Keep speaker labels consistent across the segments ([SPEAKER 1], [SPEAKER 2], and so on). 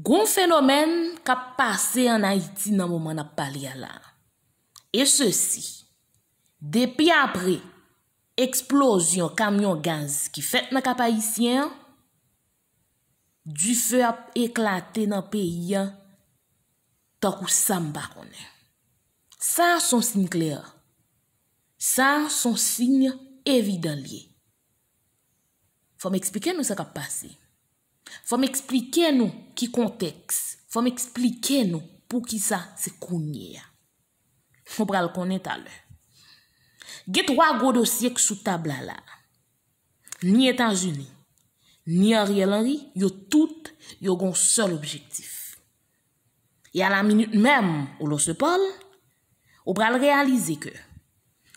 [SPEAKER 1] Goun fenomen kap pase an Haiti nan mouman ap pali alan. E se si, depi apre, eksplosyon kamyon gaz ki fet nan kapayisyen, du fe ap eklate nan peyi an, tak ou samba konen. Sa son sin kler. Sa son sin evidanyen. Fò m ekspike nou sa kap pase. Fòm eksplike nou ki konteks, fòm eksplike nou pou ki sa se kounye ya. O pral konen talè. Ge trwa gwo dosyek sou tabla la, ni etan zuni, ni a rielanri, yo tout, yo gon sol objektif. E a la minut mèm ou lo sepol, o pral realize ke,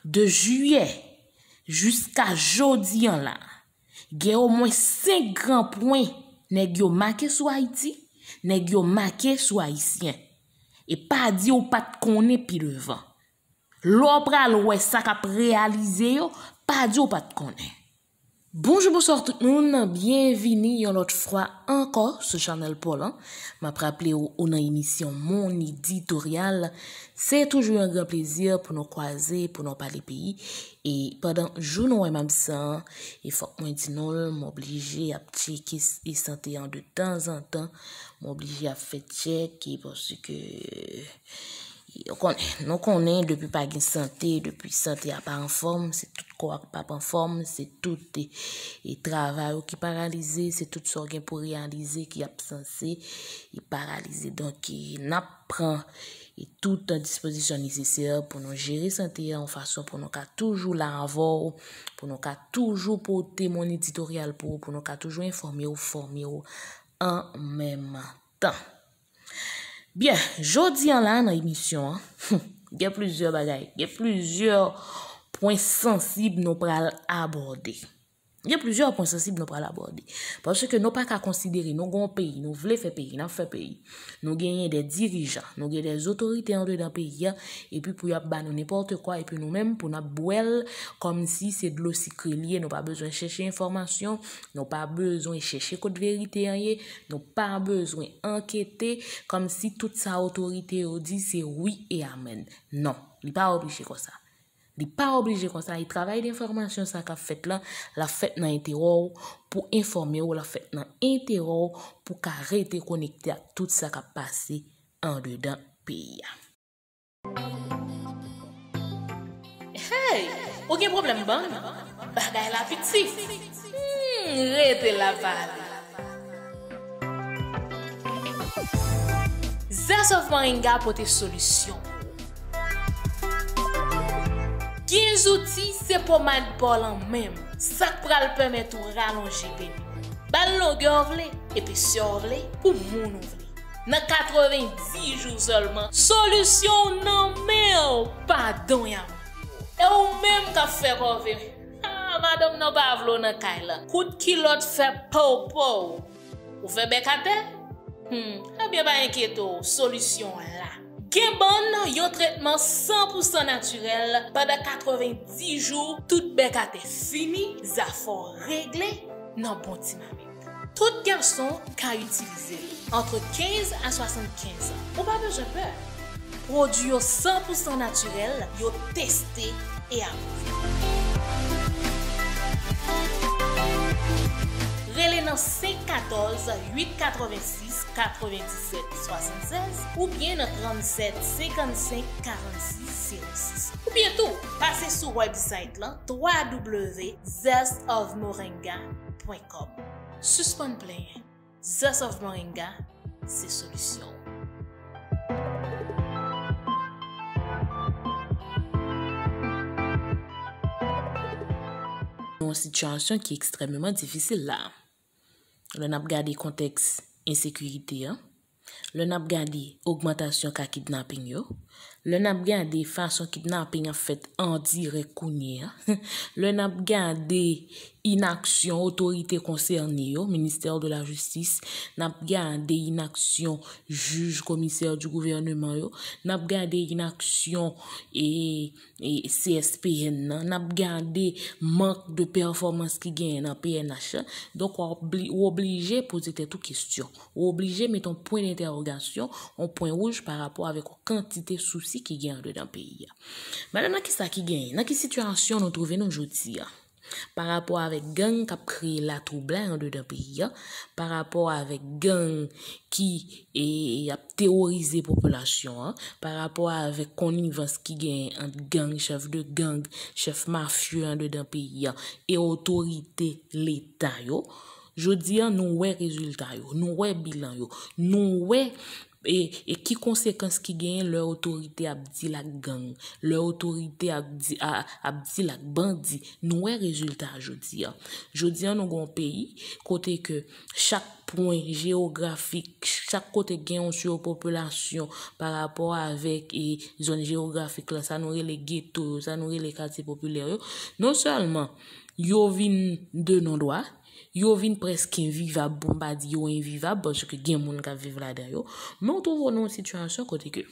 [SPEAKER 1] de juye, jiska jodi an la, ge o mwen se gran poen, Ne gyo make sou Haiti, ne gyo make sou Haitien. E pa di ou pat kone pi revan. Lopra lowe sak ap realize yo, pa di ou pat kone. Bonjour, bonsoir tout moun, bienveni yon lot fwa anko se chanel Polan. Ma preaple ou ou nan emisyon moun editorial. Se toujou yon gran plezir pou nou kwaze, pou nou pale peyi. E padan joun wè mamsan, e fok mwen dinol, m'oblije ap tchek e santeyan de tan zan tan. M'oblije ap fe tchek e posi ke... Nou konen, depi pa gen sante, depi sante apan form, se tout kwa apan form, se tout e, e travay ou ki paralize, se tout sorgen pou realize ki absanse e paralize. Don ki e nap pran, e tout an dispozisyon niseye pou nou jere sante an, ou fason pou nou ka toujou la avou, pou nou ka toujou pou te moun editorial pou, pou nou ka toujou informi ou formi ou an menman tan. Bien, jodi yon lan nan emisyon, yon plouzyor bagay, yon plouzyor pouen sensib nou pral aborde. Yè plusieurs points sensibles nou pral aborde. Parce que nou pa ka konsidere nou gon peyi, nou vle fè peyi, nan fè peyi. Nou genye de dirijan, nou genye de zotorite yon de dan peyi ya, epi pou yap ban nou neporte kwa, epi nou men pou nap bwel, kom si se de lo si krelye, nou pa bezwen chèche informasyon, nou pa bezwen chèche kote verite yon ye, nou pa bezwen anketè, kom si tout sa otorite yon di se woui e amen. Non, li pa obliche kwa sa. Di pa oblije konsan yi travay di informasyon sa ka fet lan, la fet nan entero ou, pou informe ou la fet nan entero ou, pou ka rete konekte a tout sa ka pase an de dan piya. Hey! Oken problem ban nan? Bagay la piti! Hmm! Rete la pale! Zan sofman yi nga pou te solusyon! Yen zouti se pou mat bol an mem, sak pral pwemet ou ralonji pe ni. Ban loun gen ou vle, epi si ou vle, pou moun ou vle. Nan 90 jou zolman, solusyon nan mer, pa don yaman. E ou mem ka fe roveri, a radom nan bavlo nan kay la. Kout ki lot fe pou pou, ou fe bekate? Hmm, a eh bya ba enketo, solusyon la. Ken bon yo tretman 100% naturel, pada 90 jou, tout beka te simi, za fò regle nan bonti mamit. Tout garson ka utilize entre 15 a 75 ans. Ou pa bejè pe. Produ yo 100% naturel, yo teste e avou. nan 514 886 97 76 ou bien dans 37-55-46-06. Ou passez sur le website lan www.zestofmoringa.com Suspon plenye, Zest of Moringa, se une situation qui est extrêmement difficile là. Le nap gade konteks insekurite yon. Le nap gade augmentation ka kidnapping yon. Le nap gande fason ki nap enye fèt anti-rekounye. Le nap gande inaksyon otorite konsernye yo, Ministèr de la Justis. Nap gande inaksyon juj komisèr di gouvernement yo. Nap gande inaksyon e, e CSPN. Nap gande mank de performans ki genye nan PNH. Donk ou oblige pose tè tou kestyon. Ou oblige meton pwen interogasyon ou pwen wouj par rapport avèk o kantite soukoun. souci ki gen an de dan peyi ya. Mwen an ki sa ki gen? An ki situasyon nou trove nou joti ya? Par rapport avek gen kap kre la troubla an de dan peyi ya? Par rapport avek gen ki e ap teorize popolasyon an? Par rapport avek konivans ki gen an gang, chef de gang chef mafyo an de dan peyi ya? E otorite letan yo? Joti ya nou we rezultat yo? Nou we bilan yo? Nou we E ki konsekans ki genye lor otorite Abdi lak gang, lor otorite Abdi lak bandi, nou e rezultat jodi an. Jodi an nou gwen peyi, kote ke chak pwoy geografik, chak kote genyon sou popolasyon pa rapor avek e zon geografik lan, sa nou e le geto, sa nou e le kati popolaryon. Non salman, yo vin de nou doak. yo vin presk en vivab, bon ba di yo en vivab, bon se ke gen moun ka viv la dayo, men an tovo nou an sitwansyon kote ke,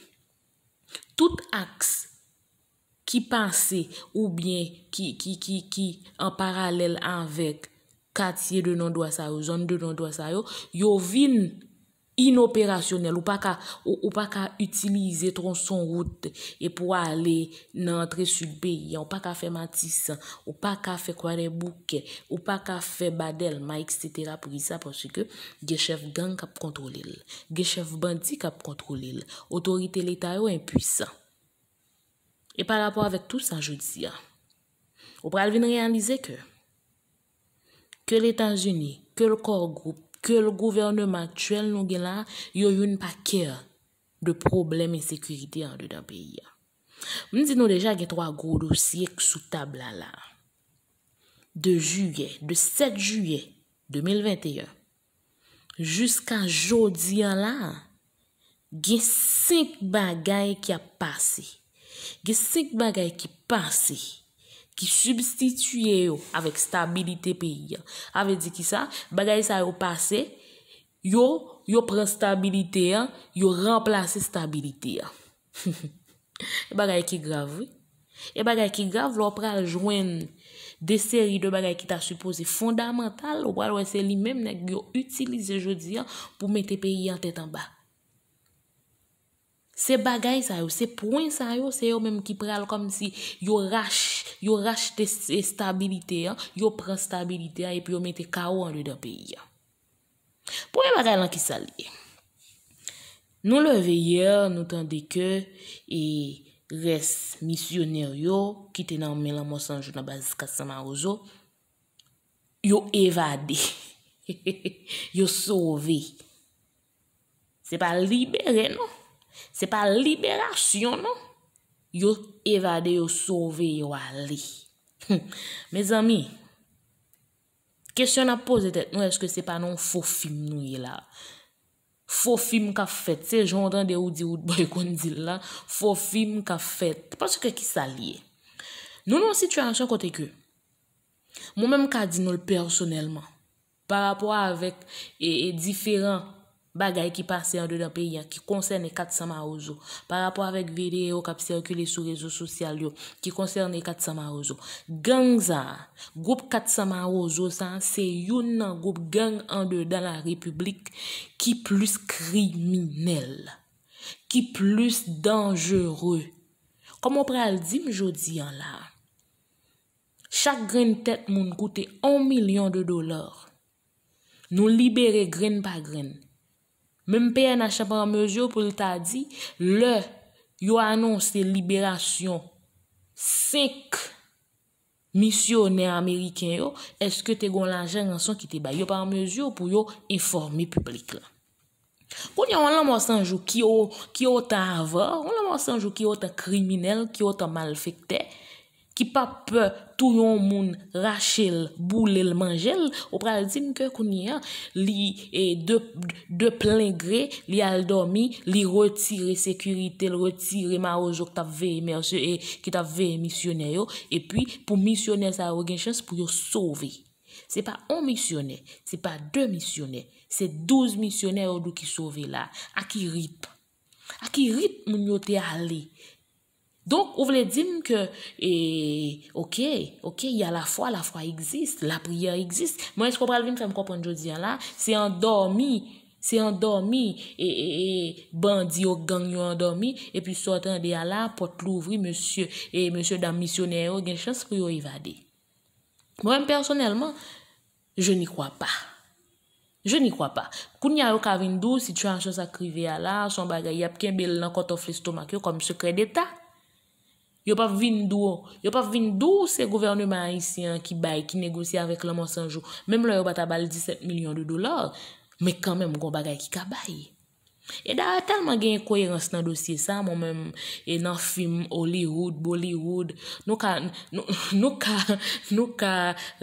[SPEAKER 1] tout aks, ki panse, ou bien, ki, ki, ki, an paralel anvek, katye de nan doa sa yo, zon de nan doa sa yo, yo vin, yo vin, inopérationnel, ou pa ka ou pa ka utilize tron son route e pou a ale nan entre sou beyi, ou pa ka fe Matissa, ou pa ka fe Kwarebouke, ou pa ka fe Badelma, etc. pou isa pwosye ke gechev gang kap kontrolil, gechev bandi kap kontrolil, otorite leta yo impwisa. E pa rapor avèk tous an joudia, ou pral vin reanlize ke ke l'étan geni, ke l'kor group, ke l gouvernement aktuel nou gen la, yo yon pakè de probleme en sekurite an de dan peyi ya. Mwen di nou deja gen 3 gwo dosyèk sou tabla la. De 7 juye 2021, jysk an jodi an la, gen 5 bagay ki a pase. Gen 5 bagay ki pase. Ki substituye yo avèk stabilite peyi an. Avè di ki sa, bagay sa yo pase, yo, yo pren stabilite an, yo remplase stabilite an. E bagay ki grave, e bagay ki grave lò pral jwen de seri de bagay ki ta suppose fondamental, wèl wè se li mèm nèk yo utilize jodi an pou mette peyi an tèt an bak. Se bagay sa yo, se pouen sa yo, se yo menm ki pral kom si yo rach, yo rach te stabilite, yo pran stabilite, epi yo mette kao anlou da peyi. Pouen bagay lan ki sa liye. Nou leveye, nou tende ke, e res misioner yo, ki te nan men la monsanjou nan bazis kastan nan ozo, yo evade, yo sove. Se pa libere nou. Se pa liberasyon nou? Yo evade, yo sove, yo ale. Hm. Me zami, kesyon apoz etet nou eske se pa nou fofim nou ye la? Fofim ka fet, se jontan de ou di ou bole kondil la? Fofim ka fet, pa se ke ki sa liye. Nou nou situasyon kote ke, moun menm ka di nou l personelman, pa rapwa avek e, e diferan Bagay ki pase an de dan peyi an, ki konserne katsama ouzo. Parapò avèk videyo kap sirkule sou rezo sosyal yo, ki konserne katsama ouzo. Gang za, goup katsama ouzo san, se yon nan goup gang an de dan la republik ki plus kriminel. Ki plus denjereu. Komon pre al di mjodi an la. Chak gren tet moun koute 1 milyon de dolar. Nou libere gren pa gren. Mèm PNH par amezyo pou lta di, le yo anons se liberasyon sek misyonè Ameriken yo, eske te gon la jengan son ki te bayo par amezyo pou yo informe publik la. Koun yo an lan mwosanj ou ki yo ta ava, an lan mwosanj ou ki yo ta kriminel, ki yo ta malfekte. ki pape tou yon moun rachel boule l manjel, ou pral zin ke konye, li e, de plen gre, li al domi, li retire sekurite, li retire ma ojok ta vey mersye e, ki ta vey misione yo, e pi pou misione sa o gen chans pou yo sove. Se pa on misione, se pa de misione, se douz misione yo do ki sove la, a ki rip, a ki rip moun yo te ale, Donk, ou vle dim ke, e, ok, ok, ya la fwa, la fwa eksist, la priye eksist, mwen esko pral vim fem kopon jodi ya la, se endormi, se endormi, e, e, e, bandi yo gang yo endormi, e pi sou atan de ya la, pot louvri monsye, e monsye dan misionero gen chans priyo i vade. Mwen mpersonelman, je ni kwa pa. Je ni kwa pa. Koun ya yo kavindo, si chan chans akrive ya la, son bagay yapken bel nan koto flestomak yo, kom sekre de tak, Yo pa vin dou, yo pa vin dou se gouvernement haisyen ki bay, ki negosi avèk lò monsanjou. Mèm lò yo pa tabal 17 milyon de dolar, mèk kèmèm gò bagay ki ka bay. E da telman gen koyerans nan dosye sa Mon men, e nan film Hollywood, Bollywood Nou ka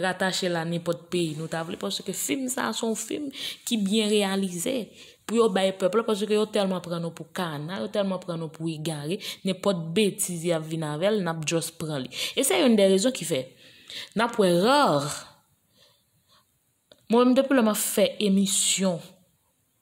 [SPEAKER 1] ratache la nipot pey nou ta vle Ponso ke film san son film ki byen realize Pou yo baye peple, ponso ke yo telman pranou pou kana Yo telman pranou pou igari Nipot betizi avi nan vel, nap jos pran li E se yon de rezon ki fe Nap wè ror Mon men depo le ma fe emisyon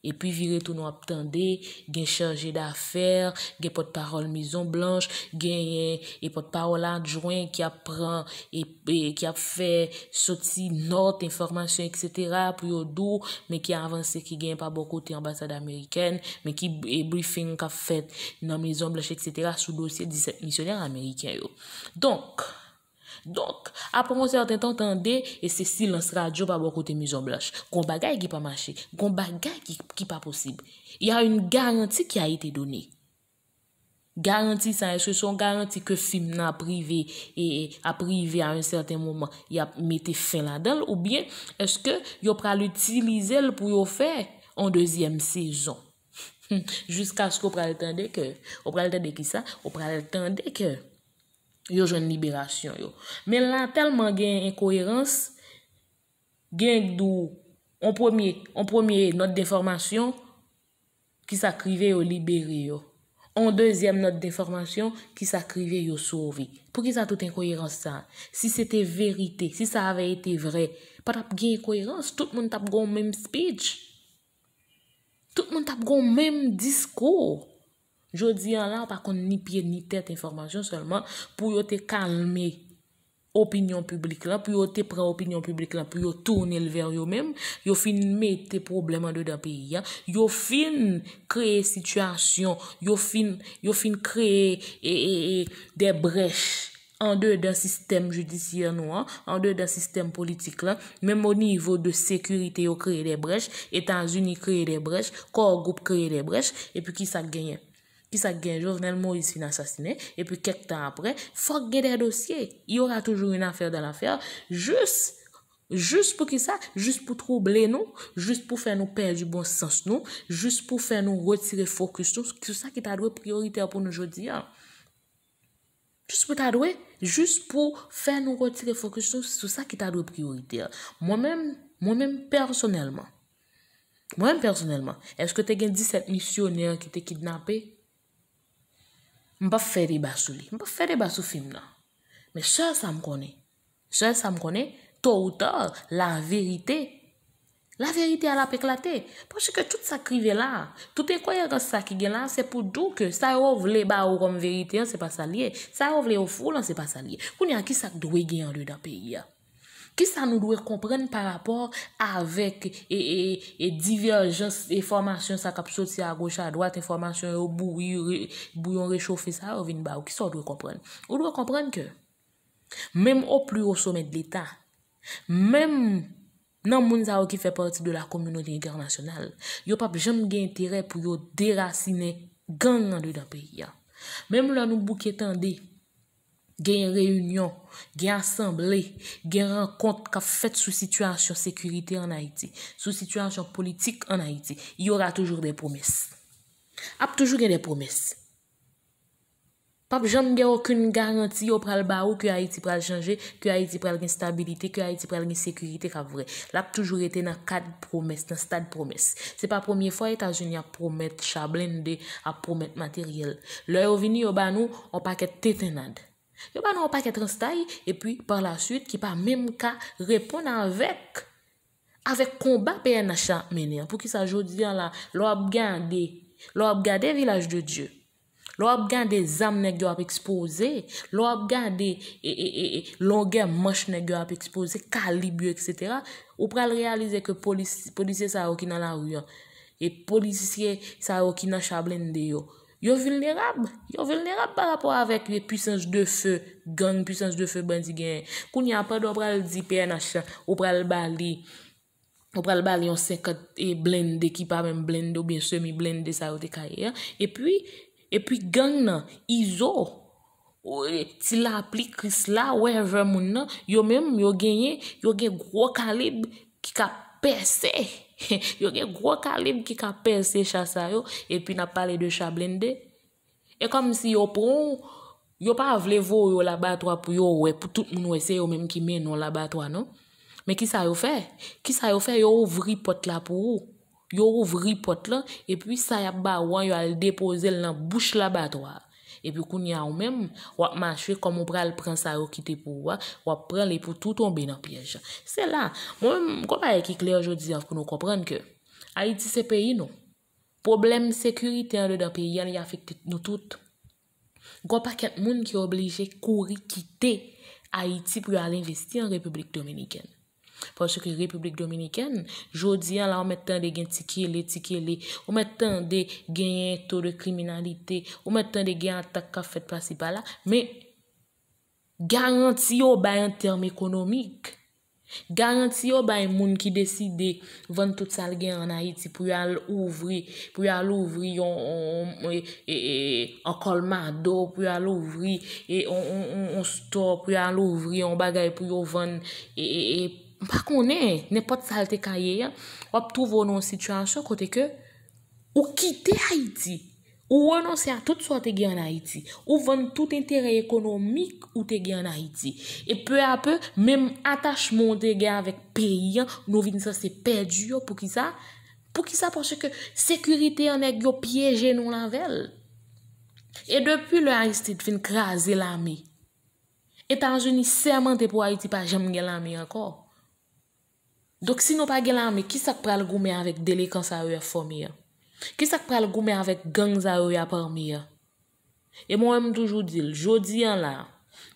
[SPEAKER 1] Epi vire tou nou ap tende, gen chanje da afer, gen pot parol mizon blanche, gen gen epot parol adjouen ki ap pran, ki ap fe soti not, informasyon, etc. pou yo dou, men ki avanse ki gen pa boko te ambasade Ameriken, men ki ebrifing ka fet nan mizon blanche, etc. sou dosye disen missioner Ameriken yo. Donk. Donk, ap ron se yon ten ten ten de, e se si lans radyo pa bo kote mizon blush. Kon bagay ki pa mache, kon bagay ki pa posib. Ya yon garanti ki a ite done. Garanti sa esweson, garanti ke film nan aprive e aprive a yon certain mouman ya mette fin la del, ou bien eske yo pral utilize l pou yo fe an dezyem sezon. Juska sko pral ten de ke, yo pral ten de ki sa, yo pral ten de ke, Yo joun liberasyon yo. Men la telman gen enkoherans, gen kdou, an pwemye, an pwemye not d'informasyon, ki sa krive yo liberi yo. An dezyem not d'informasyon, ki sa krive yo sovi. Pwè ki sa tout enkoherans sa? Si se te verite, si sa avey ete vre, pat ap gen enkoherans, tout moun tap goun menm speech. Tout moun tap goun menm diskou. Jodi an la, pa kon ni piye ni tèt informasyon selman, pou yo te kalme opinyon publik la, pou yo te pre opinyon publik la, pou yo tourne l ver yo mem, yo fin me te problem an de da piye, yo fin kreye situasyon, yo fin kreye de brech an de da sistem judisyen ou an, an de da sistem politik la, mem o nivou de sekurite yo kreye de brech, etan zuni kreye de brech, kor goup kreye de brech, epi ki sa genye. pi sa gen jornelman ou y si fin asasine, epi kek tan apre, fok gen der dosye. Y ora toujou yon afer de lafer, jous pou ki sa, jous pou trouble nou, jous pou fè nou pèr di bon sens nou, jous pou fè nou retire fokus nou, sou sa ki ta dwe priorite pou nou jodi. Jous pou ta dwe, jous pou fè nou retire fokus nou, sou sa ki ta dwe priorite. Mwen men, mwen men personelman, mwen men personelman, eske te gen 17 missioner ki te kidnape? M pa fè de basou li, m pa fè de basou film nan. Mè chè sa m konè, chè sa m konè, to ou to, la verite, la verite a la peklate. Po chè ke tout sa krive la, tout e kwaye kon sa krive la, se pou dou ke sa yo vle ba ou kon verite an, se pa sa liye, sa yo vle ou foule an, se pa sa liye. Ou ni an ki sa kdwe gen yon lè da peyi ya. Ki sa nou dwe kompren par rapport avèk e diverjans, e, e, e formasyon sa kapso ti a goch a dwat, e formasyon yo bou yon rechofi sa ou vin ba ou. Ki sa ou dwe kompren? Ou dwe kompren ke mèm ou pli ou somèd l'Etat, mèm nan moun za ou ki fè pati de la Komunyon Internasyonal, yo pap jem gen interè pou yo derasine gang nan dwe dan peyi ya. Mèm la nou bou ki etan dey. gen yon reyunyon, gen yon assemble, gen yon renkont ka fèt sou situasyon sekurite an Haiti, sou situasyon politik an Haiti, yon ra toujou gen de promes. Ap toujou gen de promes. Pap jen gen wakoun garanti yon pral ba ou ki Haiti pral chanje, ki Haiti pral gen stabilite, ki Haiti pral gen sekurite ka vre. Lap toujou rete nan kad promes, nan stad promes. Se pa promye fwa Etasouni ap promet chablende, ap promet materyel. Lè ou vini yo banou, opaket tetenad. Yo pa nou pa ketran sta yi, e pi par la süt ki pa mèm ka repon avèk, avèk kombat pe yè na chan menè. Pou ki sa jò diyan la, lò ap gande, lò ap gande vilaj de Diyo, lò ap gande zam nè gyo ap ekspose, lò ap gande e e e e, longè mè mè mè nè gyo ap ekspose, kalibyo, etc. Ou pral realize ke polisye sa wò ki nan la wè, e polisye sa wò ki nan chan blèn de yò. Yon vilnerab, yon vilnerab pa rapor avèk yon pwisans de fè, gang, pwisans de fè bandi gen. Koun yon apad wap pral di PNH, wap pral bali yon 50 e blende ki pa men blende ou bensè mi blende sa yote kaye. E pwi gang nan, izo, wè, ti la aplik kris la, wè vè moun nan, yon menm, yon genye, yon gen gro kalib ki ka persek. Yo gen gro kalib ki ka perse chasa yo, e pi nap pale de chablende. E kom si yo prou, yo pa avlevo yo labatwa pou yo we pou tout moun we se yo menm ki men nou labatwa nou. Men ki sa yo fe? Ki sa yo fe yo ouvri pot la pou yo. Yo ouvri pot la, e pi sa ya ba wan yo al depoze l nan bouch labatwa. E pw koun ya ou mem, wap manche koum mwen pran sa ou kite pou wap. Wap pran lè pou touton be nan piyajan. Se la, mwen mwen kon pa ye ki kle ajan ou diye av koun nou kopran ke. Haiti se peyi nou. Problem sekurite yon ndan peyi jan yon ya fekte nou tout. Mwen kon pa keyt moun ki ye oblije kouri kite Haiti pou yon al investi an Republik Dominiken. Pon chè ki Republik Dominikèn, jodi an la ou mè tan de gen tikele, tikele, ou mè tan de genye to de kriminalite, ou mè tan de gen ataka fèt prasypa la, mè garantiyo bayan term ekonomik, garantiyo bay moun ki deside ven tout sal gen an Haiti pou yal ouvri, pou yal ouvri yon an kolmado, pou yal ouvri yon stok, pou yal ouvri yon bagay pou yon ven epil, Mpa konen, ne pot salte kaye yon, wap tou vounon situasyon kote ke ou kite Haiti, ou wounon se a tout sou a te gen en Haiti, ou voun tout entere ekonomik ou te gen en Haiti. E peu a peu, menm atachmon te gen avek peyi yon, nou vin sa se perdi yo pou ki sa, pou ki sa porsye ke sekurite yon ek yo pyeje nou lavel. E depu le haistit fin kraze lami, etan geni serman te pou Haiti pa jem gen lami akor. Dok si nou pa gen la me, ki sak pral goume avèk delekans a ou ya fòm ya? Ki sak pral goume avèk genz a ou ya pòm ya? E mwen mwen toujou dil, jodi an la,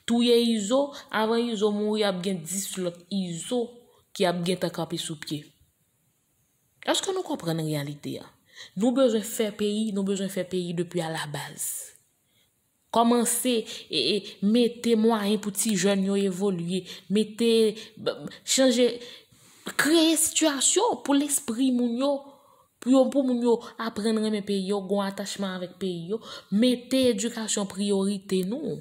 [SPEAKER 1] touye yi zo, avè yi zo moun yi ap gen dislok yi zo ki ap gen tak api sou pye. Aske nou komprenen realite ya? Nou bezon fè peyi, nou bezon fè peyi depi a la baz. Komanse, e, e mette mwen a yin pouti jen yo evolye, mette, chanje, Kreye situasyon pou l'esprit moun yo, pou yon pou moun yo, aprenre me pe yo, gwen atachman vek pe yo, mette edukasyon priorite nou.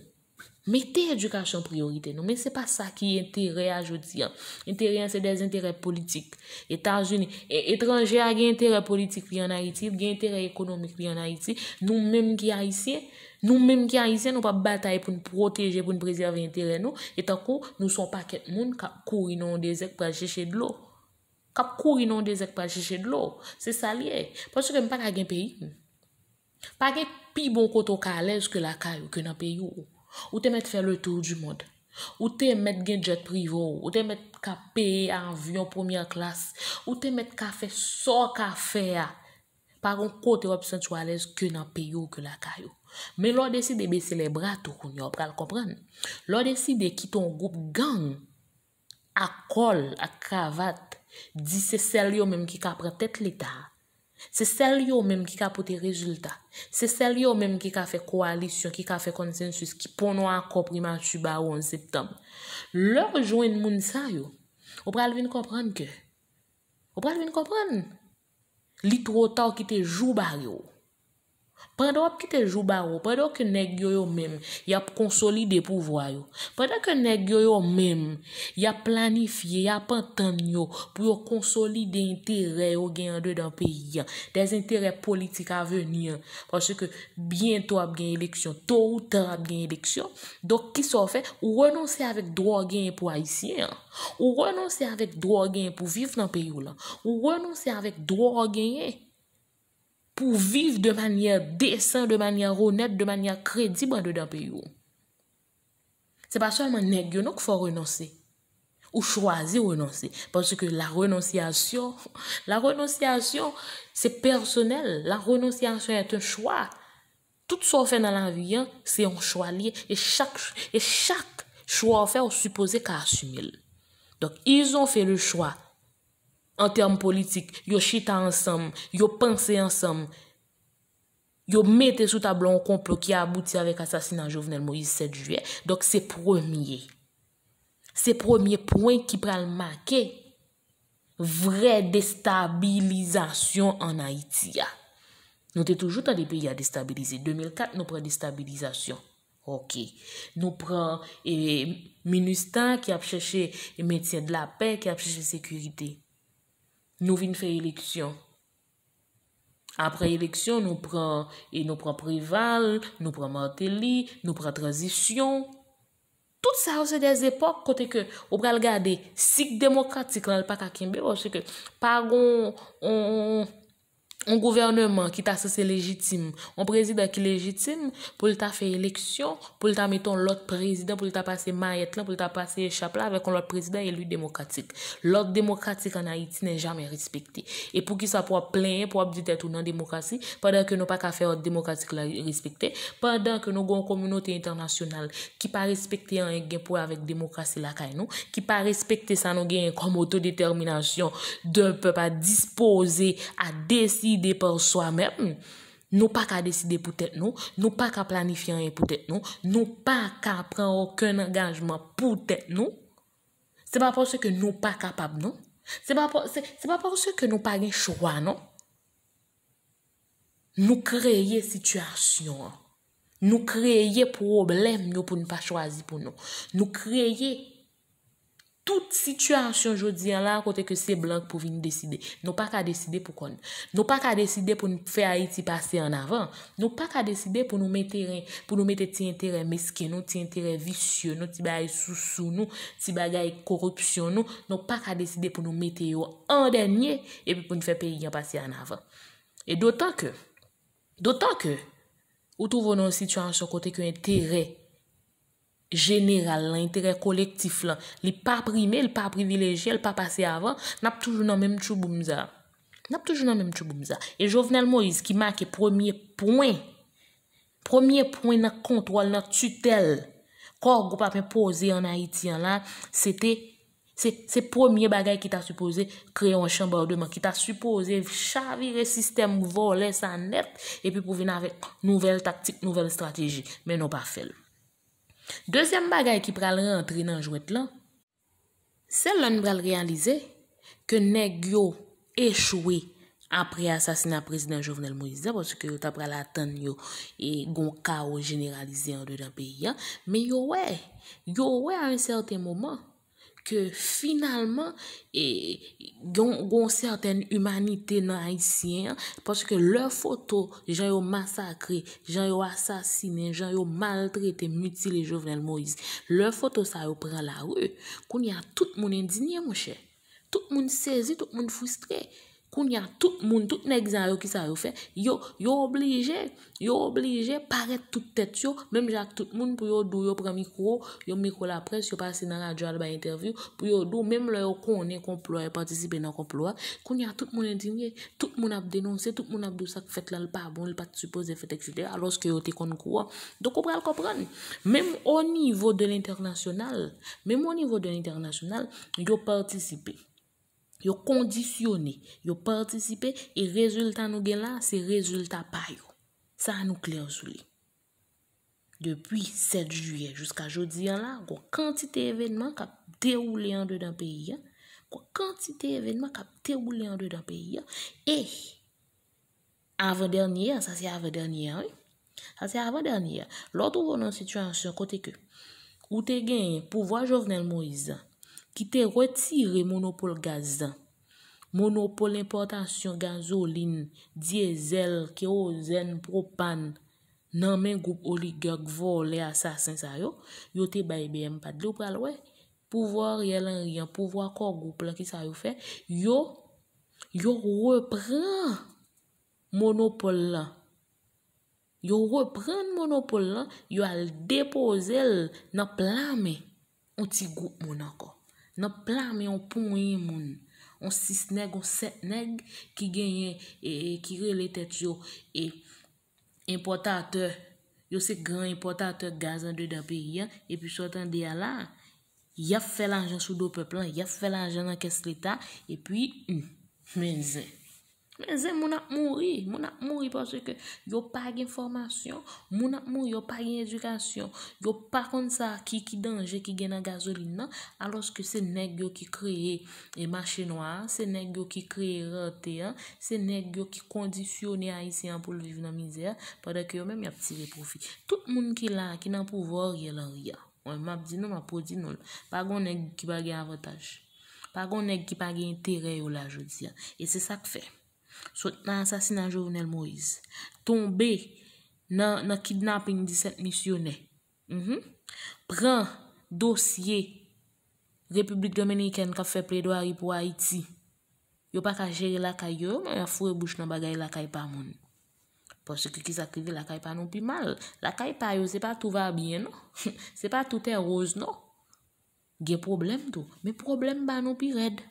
[SPEAKER 1] Me te edukasyon priorite nou. Me se pa sa ki entere a jodi an. Entere an se dez entere politik. Etan jouni. Etranje a gen entere politik li an a iti. Gen entere ekonomik li an a iti. Nou menm ki a isye. Nou menm ki a isye nou pa bataye pou nou proteje pou nou prezerve entere nou. Etan kou nou son pa ket moun kap kouri nan dezek pa jeshe de lo. Kap kouri nan dezek pa jeshe de lo. Se sa liye. Ponso ke mi pa ka gen peyi. Pa ke pi bon koto ka alez ke la kay ou ke na peyi ou. Ou te met fè le tour du moun. Ou te met gen jet privou. Ou te met kape anvyon pwomir klas. Ou te met kafe so kafe a. Paron kote wap sens walez ke nan peyo ke la kayo. Men lò desi de be selebrat ou koun yo pral kompran. Lò desi de kiton goup gang. A kol, a kravat. Di se sel yo menm ki ka prentet lita a. Se sel yo menm ki ka pote rejilta, se sel yo menm ki ka fe koalisyon, ki ka fe konsensus, ki ponon akopriman suba ou an septem, lor joen moun sa yo. Ou pral vin kopran ke? Ou pral vin kopran? Li trotan ki te jou bar yo. Pwèdè wèp ki te joubar wèp, pwèdè wèp ki negyo yo mèm, yèp konsolide pou vwa yo. Pwèdè wèp ki negyo yo mèm, yèp planifiye, yèp pantan yo, pou yo konsolide interè yo gen yande dan peyi yo, des interè politik avèny yo, pwèchè ke bientò ap gen eleksyon, to ou tan ap gen eleksyon, dok ki so fè, ou renonsè avèk drò gen pou a yisi yo. Ou renonsè avèk drò gen pou viv nan peyi yo la. Ou renonsè avèk drò gen yo. pou viv de manye desan, de manye rounet, de manye kredib an do da pe yon. Se pa sou a man negyon nou k fwa renonsen. Ou chwazi renonsen. Pon se ke la renonsyasyon, la renonsyasyon se personel. La renonsyasyon et un choua. Tout sou a fe nan la viyan, se yon choua liye. E chak choua a fe ou suppose ka asumil. Donk, yon fwe le choua. An term politik, yo chita ansam, yo panse ansam, yo mette sou tablon konplo ki a abouti avèk asasina jovenel Moïse 7 juè. Dok se premier, se premier poen ki pral make, vre destabilizasyon an Haitia. Nou te toujou tan de peyi a destabilize. 2004 nou pral destabilizasyon. Nou pral menistan ki ap chèche metye de la pey, ki ap chèche sekurite. Nou vin fè eleksyon. Apre eleksyon, nou pran e nou pran prival, nou pran marteli, nou pran transisyon. Tout sa ou se des epok kote ke ou pral gade sik demokratik lan l pak akimbe ou se ke paron, on... Un gouvernement ki ta se se legitime, un prezident ki legitime, pou li ta fe eleksyon, pou li ta meton lot prezident, pou li ta pase mayet lan, pou li ta pase e chapla, vek kon lot prezident elu demokratik. Lot demokratik an Haiti nen jamen respekti. E pou ki sa pou ap plenye, pou ap dit etou nan demokrati, padan ke nou pa ka fe hot demokratik la respekti, padan ke nou gon komunote internasyonal ki pa respekti an genpou avèk demokrati la kay nou, ki pa respekti sa nou gen komotodeterminasyon doun pep a dispose, a desi de por soi mèm, nou pa ka deside pou tèt nou, nou pa ka planifyan pou tèt nou, nou pa ka pran wakèn anganjman pou tèt nou. Se pa por se ke nou pa kapab nou, se pa se pa por se ke nou pa gen choua nou. Nou kreye situasyon, nou kreye problem nou pou nou pa chwazi pou nou. Nou kreye Tout situasyon jodi an la kote ke se blan pou vini deside, nou pa ka deside pou kon. Nou pa ka deside pou nou fe a iti pase an avan. Nou pa ka deside pou nou mette ti entere meske nou, ti entere visye nou, ti bagay sousou nou, ti bagay korupsyon nou. Nou pa ka deside pou nou mette yo an denye epi pou nou fe pe yon pase an avan. E dotan ke, dotan ke, ou touvo nou situasyon kote ke entere... general la, interè kolektif la, li pa prime, li pa privileje, li pa pase avan, nap toujou nan menm chou boumza. Nap toujou nan menm chou boumza. E jovenel Moïse ki manke premier poin, premier poin nan kontwal, nan tutel kor group apen pose an Haitien la, se te se premier bagay ki ta suppose kreye an chanbou adouman, ki ta suppose chavire sistem ou volen san net, epi pou vina ave nouvel taktik, nouvel strategi, men nou pa fel. Dezyen bagay ki pral rentre nan jwet lan, sel lan pral realize ke ne gyo echwe apre asasina prezident Jovenel Moïse, pwoske ta pral atan yo e gon kao generalize an de dan pe yon, me yo we, yo we an certain moment, Ke finalman, yon e, certaine humanite nan Haitien, paske le foto jan yo masakre, jan yo asasine, jan yo maltrete muti le jovenel Moïse, le foto sa yo pren la rue, koun ya tout moun endinye mouche, tout moun sezi, tout moun foustre, Koun ya tout moun, tout nek zan yo ki sa yo fe, yo oblije, yo oblije paret tout tet yo, menm jak tout moun pou yo do, yo pran mikro, yo mikro la pres, yo pase nan radio al ba interview, pou yo do, menm le yo konen konplo, e patisipe nan konplo, koun ya tout moun e di, mwenye, tout moun ap denonse, tout moun ap dou sak fet lal pa, bon, l patisipose, fet ekside, alos ke yo te konkouwa. Don koupran, koupran, menm o nivou de l'internasyonal, menm o nivou de l'internasyonal, yo patisipe. Yo kondisyone, yo partisipe, e rezultat nou gen la, se rezultat pa yo. Sa nou kler sou li. Depi 7 juye, jiska jodi an la, kon kantite evenman kap deroule an do dan peyi an. Kon kantite evenman kap deroule an do dan peyi an. E, avan dernyen, sa se avan dernyen, sa se avan dernyen, loto kon an sityansyon kote ke, kote gen pou vwa jornel Moïse an, Ki te retire monopole gazan. Monopole importansyon, gazolin, diesel, kerozen, propan, nanmen goup oligak, vol, le asasen sa yo. Yo te baye bèm pat. Lè ou pral wè? Pouvoar yè lan riyan, pouvoar kò goup lan ki sa yo fè. Yo, yo repren monopole lan. Yo repren monopole lan, yo al depo zèl nan plame an ti goup mounan ko. Nop plan me yon pon yon moun. Yon sis neg, yon set neg ki genyen e, e kire letet yo. E importateur, yo se gran importateur gazan de dabey yan. E pi chotan de yala, yaf fel anjan sou do peplan, yaf fel anjan an kes leta. E pi, hmm, menzen. Men zè moun ap mouri, moun ap mouri pwase ke yo pa gen formasyon, moun ap mouri yo pa gen edukasyon, yo pa kon sa ki ki denje ki gen an gazolin nan, aloske se neg yo ki kreye maché noa, se neg yo ki kreye rote, se neg yo ki kondisyone a isi an pou l viv nan mizè, padè ke yo men mi ap tivè profi. Tout moun ki la ki nan pou vò rye lan rya, wè map di nou, map po di nou, pa gon neg ki pa gen avataj, pa gon neg ki pa gen tere yo la jodisyan, e se sa k fèm. Sot nan sasi nan Jouvenel Moïse. Tonbe nan kidnapping di set misyonè. Mhm. Pran dosye Republik Dominikèn ka fe ple doari pou Haiti. Yo pa ka jere lakay yo, man ya fure bouch nan bagay lakay pa moun. Pon se ki ki sakri ve lakay pa nou pi mal. Lakay pa yo se pa tou va bien nou. Se pa toutè rose nou. Ge problem tou. Me problem ba nou pi redd.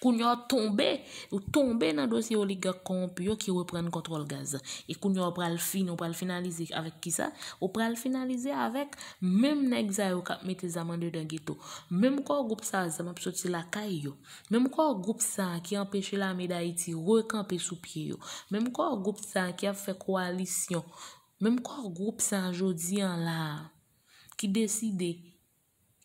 [SPEAKER 1] Koun yon tombe, yon tombe nan dosye oliga kompyo ki wè pren kontrol gaz. E koun yon pral fin, yon pral finalize avèk ki sa? Yon pral finalize avèk mèm negzay ou kap mète zamande dengito. Mèm kwa ou group sa, zèman pso ti lakay yo. Mèm kwa ou group sa ki empèche la meday ti rekampè sou pye yo. Mèm kwa ou group sa ki av fè koalisyon. Mèm kwa ou group sa jodi an la, ki deside,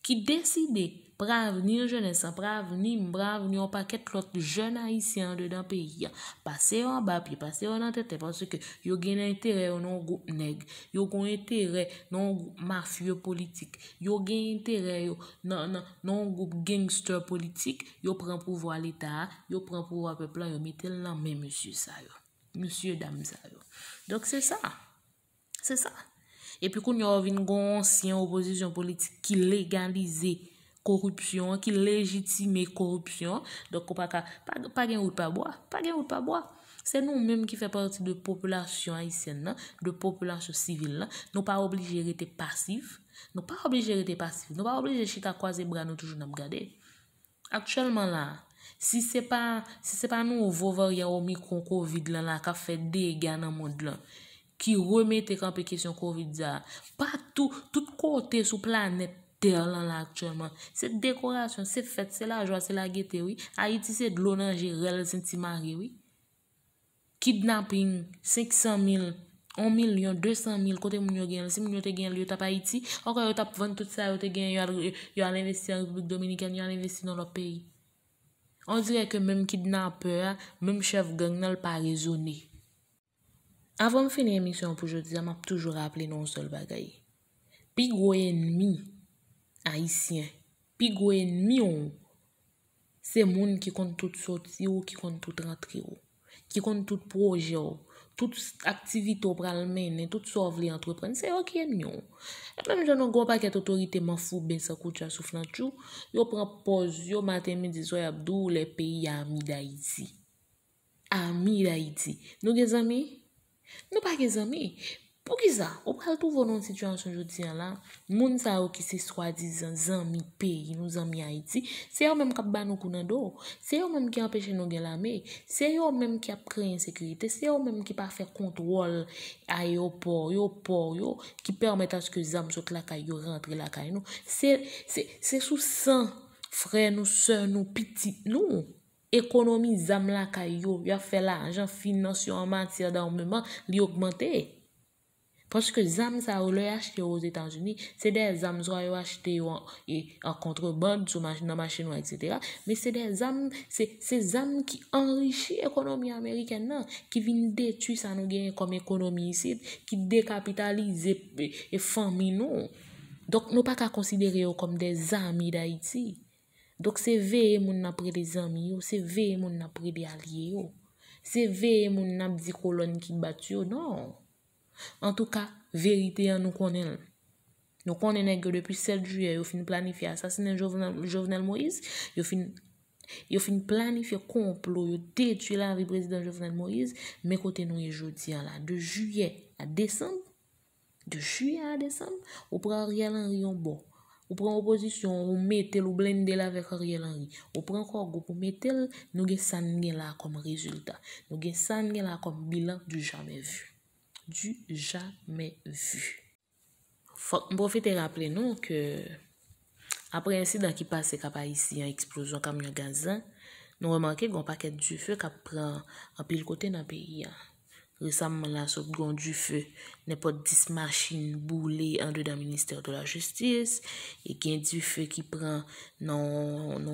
[SPEAKER 1] ki deside. Prav, ni yon jenè san, prav, nim, prav, ni yon paket klot jenayisyen de dan peyi. Paseyo an ba, pi paseyo an an tete, panse yo gen entere non yo non go non, neg, non yo gen entere yo non go mafye politik, yo gen entere yo non go gangster politik, yo pren pouvo al eta, yo pren pouvo apè plan, yo metel nan men monsye sa yo, monsye dam sa yo. Dok se sa, se sa. E pi kou ni yo avin gonsyen oposisyon politik ki legalize... korupsyon, ki lejitime korupsyon, do ko pa ka, pa gen wout pa boa, pa gen wout pa boa, se nou menm ki fe parti de populasyon aisyen nan, de populasyon sivil nan, nou pa oblige rete pasif, nou pa oblige rete pasif, nou pa oblige che ta kwaze brano toujou nan brade, akchèlman lan, si se pa nou ou vovor ya omi kon covid lan la, ka fe de egan nan moun lan, ki reme te komplikasyon covid zan, pa tou, tout kote sou planet, ter lan la aktyonman. Sèd dekorasyon, sèd fèt, sèd la jwa, sèd la gètè, oui. A Iti, sèd lounan jirèl, sèd ti mari, oui. Kidnaping, 500 mil, 1 mil, yon 200 mil, kote moun yo gen, si moun yo te gen, li yo tap Aiti, anke yo tap vèn tout sa, yo te gen, yo an investi an Republik Dominik, an yo an investi nan lop peyi. On dirè ke mèm kidnapeur, mèm chev gang, nan l pa rezonè. Avèm fèni emisyon pou jodi, am ap toujou rapple non sol bagay. Pi goyen mi, Ayisyen, pi gwen miyon, se moun ki kon tout soti yo, ki kon tout rentri yo, ki kon tout proje yo, tout aktivite yo pralmene, tout sovli antreprene, se yo ken miyon. E pèm jè non gwa pa ket otorite man fou bè sa koutcha souflan chou, yo pran poz, yo maten mi dizoy Abdu le peyi ya Ami da iti. Ami da iti. Nou gen zami? Nou pa gen zami? Nou gen zami? Ou ki sa? Ou pral touvo nou situasyon joutien la, moun sa ou ki se swa dizan zan mi pe, nou zan mi a iti, se yo mèm kap ban nou kounan do, se yo mèm ki apèche nou gen la me, se yo mèm ki ap prey en sekurite, se yo mèm ki pa fè kontrol a yo por, yo por, yo, ki pèrmet aske zam sot lakay yo rentre lakay nou. Se sou san fre nou, san nou, piti nou, ekonomi zam lakay yo, yo fè la anjan finansyon anmantia da ou mèman li okmente e. Paske zan sa ou lè yachte yo ou Zetanjouni, se de zan zwa yo achte yo an e, kontreband sou nan ma chenwa, etc. Me se de zan, se zan ki anrişi ekonomi Ameriken nan, ki vin de tu san nou genye kom ekonomi yisid, ki dekapitalize e, e fanmi nou. Dok nou pa ka konsidere yo kom de zan mi da iti. Dok se veye moun apre de zan mi yo, se veye moun apre de alye yo. Se veye moun ap di kolon ki bat yo nan ou. En tou ka, verite yon nou konen. Nou konen ek yo depi 7 juye yo fin planifi asasinen Jovenel Moïse. Yo fin planifi komplo yo deti yon la represident Jovenel Moïse. Mekote nou yon joti yon la. De juye a desem, ou pre a Riel Henry yon bon. Ou pre oposisyon, ou metel, ou blendel avek a Riel Henry. Ou pre ankor goup ou metel, nou gen san gen la kom rezultat. Nou gen san gen la kom bilan du jame vu. Du jamè vu. Fok, m pou fite rappele nou ke apre yansi dan ki pase kap a yisi yon eksplozyon kam yon gazan, nou remanke gwen paket du fè kap pran apil kote nan pi yon. resanman la sop gon du fe, ne po dis machin boule, an de dan Ministèr de la Justice, e gen du fe ki pran, nan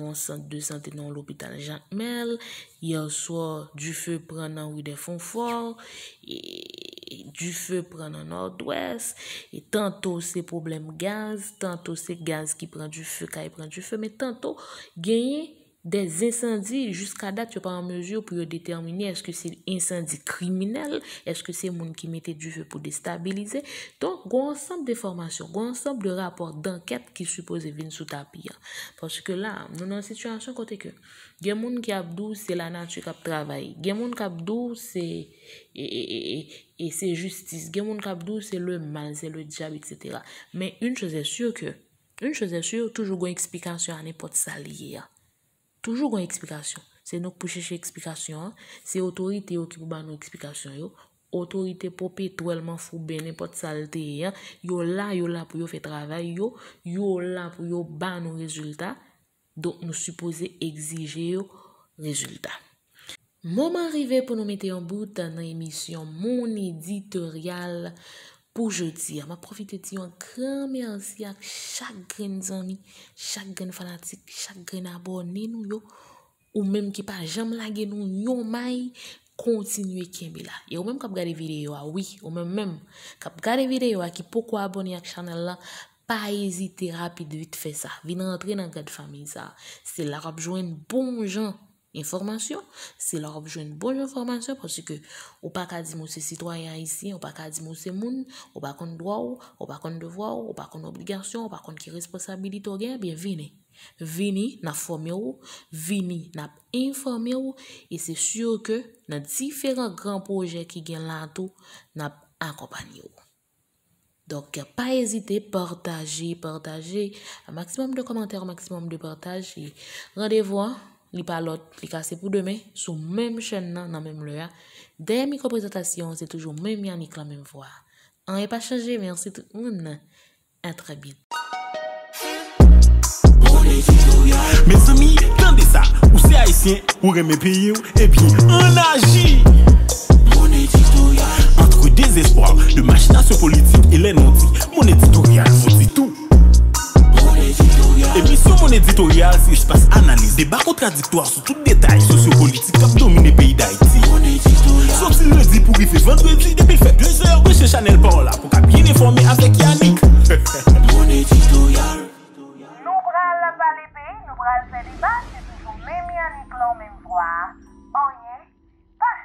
[SPEAKER 1] l'hôpital Jean-Cmel, yon sop du fe pran nan Ouidè Fonfort, e du fe pran nan Nord-Ouest, e tanto se problem gaz, tanto se gaz ki pran du fe, ka e pran du fe, me tanto genye, Des incendi, jiska dat, yo pa an mezyo pou yo determini eske se incendi kriminel, eske se moun ki mette du fe pou destabilize. Ton, gwa ansanp de formasyon, gwa ansanp de rapor d'ankep ki supose vin sou tapia. Paske la, nou nan situasyon kote ke, gen moun ki abdou, se la nansu kap travay. Gen moun kap abdou, se e se justis. Gen moun kap abdou, se le man, se le diab, etc. Men, un chose sur ke, toujou gwen ekspikasyon an epot sa liye ya. Toujou kon eksplikasyon. Se nouk pou chèche eksplikasyon, se otorite yo ki pou ban nou eksplikasyon yo. Otorite pou petou elman foun bene pot salteye. Yo la, yo la pou yo fè travè yo. Yo la pou yo ban nou rezultat. Don nou suppose exige yo rezultat. Mouman rive pou nou mette yon bout nan emisyon moun editoryal. Pour jeudi, je profite de dire un grand merci à chaque grand ami, chaque grand fanatique, chaque grand abonné nous yo, ou même qui pas jamais lagué nous yo mai continuer kembe là. Et ou même qui regarder vidéo ah oui, ou même même qui regarder vidéo ah, qui pourquoi abonner à channel là pas hésiter rapide vite faire ça. Viens rentrer dans la famille ça. C'est là qu'on joindre bon gens informasyon. Se lor avjwen bon informasyon, porsi ke ou pa ka di mou se sitwayan isi, ou pa ka di mou se moun, ou pa kon dwa ou, ou pa kon devwa ou, ou pa kon obligasyon, ou pa kon ki responsabilite ou gen, biye vini. Vini na fome ou, vini na informe ou, e se sur ke nan diferan gran proje ki gen lantou na akopany ou. Dok, pa ezite, portaje, portaje, a maksimum de komenter, a maksimum de portaje. Radevwa li pa lot, li kase pou deme sou menm chen nan, nan menm le ya. Deyè mikro prezentasyon, se toujou menm yannik la menm vwa. An yè e pa chanje menm si tout moun nan. Entrebi. Men sami, dande sa, ou se a esyen ou reme peye ou, e pi an aji. Antre dezespo de machinasyon politik, elen an di moun editorial, moun ditou. E pi sou moun editorial, si jpasse Débat kontradiktoar sur tout sociopolitique qui politik dominé pays pays d'Haïti le pour pour fait vendredi depuis fait 2 heures, Mèche Chanel pa pour la Pour ka bien informé avec Yannick Mon Nous Nou pas les pays, nous bral pral les debat c'est toujours même Yannick lan mèm vwa Anye, pas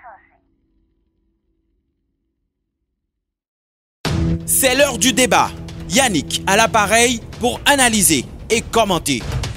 [SPEAKER 1] changé. C'est l'heure du débat Yannick à l'appareil pour analyser et commenter